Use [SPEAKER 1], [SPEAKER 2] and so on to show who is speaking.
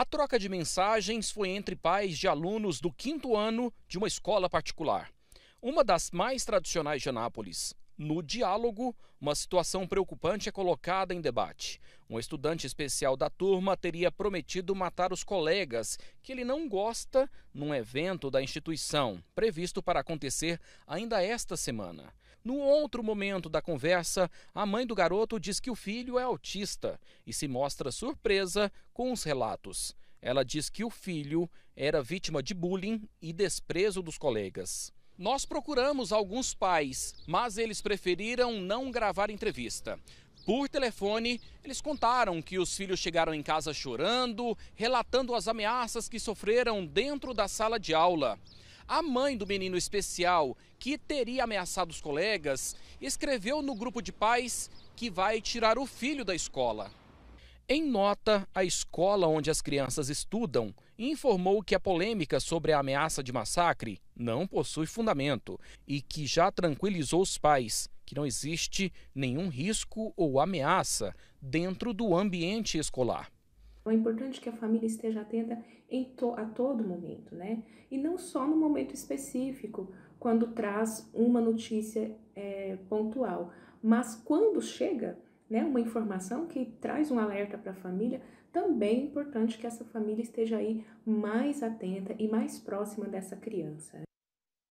[SPEAKER 1] A troca de mensagens foi entre pais de alunos do quinto ano de uma escola particular, uma das mais tradicionais de Anápolis. No diálogo, uma situação preocupante é colocada em debate. Um estudante especial da turma teria prometido matar os colegas que ele não gosta num evento da instituição, previsto para acontecer ainda esta semana. No outro momento da conversa, a mãe do garoto diz que o filho é autista e se mostra surpresa com os relatos. Ela diz que o filho era vítima de bullying e desprezo dos colegas. Nós procuramos alguns pais, mas eles preferiram não gravar entrevista. Por telefone, eles contaram que os filhos chegaram em casa chorando, relatando as ameaças que sofreram dentro da sala de aula. A mãe do menino especial, que teria ameaçado os colegas, escreveu no grupo de pais que vai tirar o filho da escola. Em nota, a escola onde as crianças estudam informou que a polêmica sobre a ameaça de massacre não possui fundamento e que já tranquilizou os pais que não existe nenhum risco ou ameaça dentro do ambiente escolar.
[SPEAKER 2] Então é importante que a família esteja atenta to a todo momento, né? E não só no momento específico, quando traz uma notícia é, pontual, mas quando chega né, uma informação que traz um alerta para a família, também é importante que essa família esteja aí mais atenta e mais próxima dessa criança.